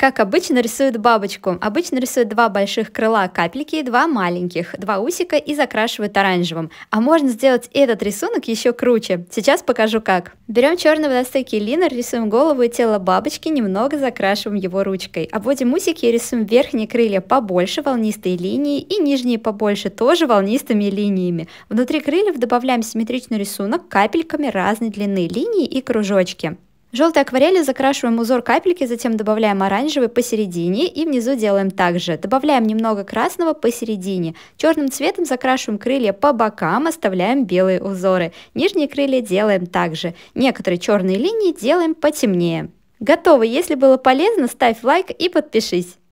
Как обычно рисуют бабочку. Обычно рисуют два больших крыла капельки, два маленьких, два усика и закрашивают оранжевым. А можно сделать этот рисунок еще круче. Сейчас покажу как. Берем черный водостойкий линер, рисуем голову и тело бабочки, немного закрашиваем его ручкой. Обводим усики и рисуем верхние крылья побольше волнистые линии и нижние побольше тоже волнистыми линиями. Внутри крыльев добавляем симметричный рисунок капельками разной длины линии и кружочки желтой акварели закрашиваем узор капельки, затем добавляем оранжевый посередине и внизу делаем так же. Добавляем немного красного посередине. Черным цветом закрашиваем крылья по бокам, оставляем белые узоры. Нижние крылья делаем так же. Некоторые черные линии делаем потемнее. Готово! Если было полезно, ставь лайк и подпишись.